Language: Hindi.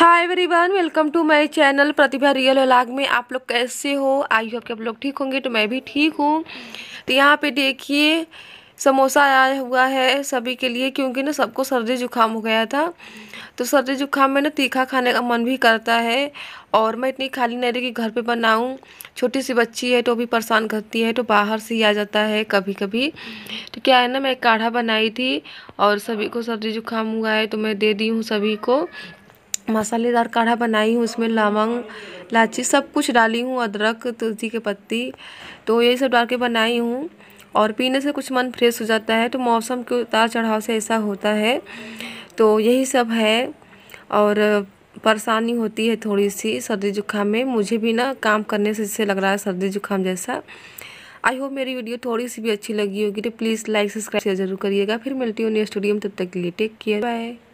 hi everyone welcome to my channel Pratibha real हलाग में आप लोग कैसे हो आई होप कि आप लोग ठीक होंगे तो मैं भी ठीक हूँ तो यहाँ पे देखिए समोसा आया हुआ है सभी के लिए क्योंकि ना सबको सर्दी जुकाम हो गया था तो सर्दी जुकाम में ना तीखा खाने का मन भी करता है और मैं इतनी खाली नहीं रही कि घर पे बनाऊं छोटी सी बच्ची है तो भी परेशान करती है तो बाहर से ही आ जाता है कभी कभी तो क्या है ना मैं काढ़ा बनाई थी और सभी को सर्दी जुकाम हुआ है तो मैं दे दी हूँ सभी को मसालेदार काढ़ा बनाई हूँ उसमें लवंग इलायची सब कुछ डाली हूँ अदरक तुलसी के पत्ती तो यही सब डाल के बनाई हूँ और पीने से कुछ मन फ्रेश हो जाता है तो मौसम के उतार चढ़ाव से ऐसा होता है तो यही सब है और परेशानी होती है थोड़ी सी सर्दी जुकाम में मुझे भी ना काम करने से जैसे लग रहा है सर्दी जुकाम जैसा आई होप मेरी वीडियो थोड़ी सी भी अच्छी लगी होगी तो प्लीज़ लाइक सब्सक्राइब जरूर करिएगा फिर मिलती हूँ नेक्स्ट स्टूडियो में तब तक के लिए टेक केयर बाय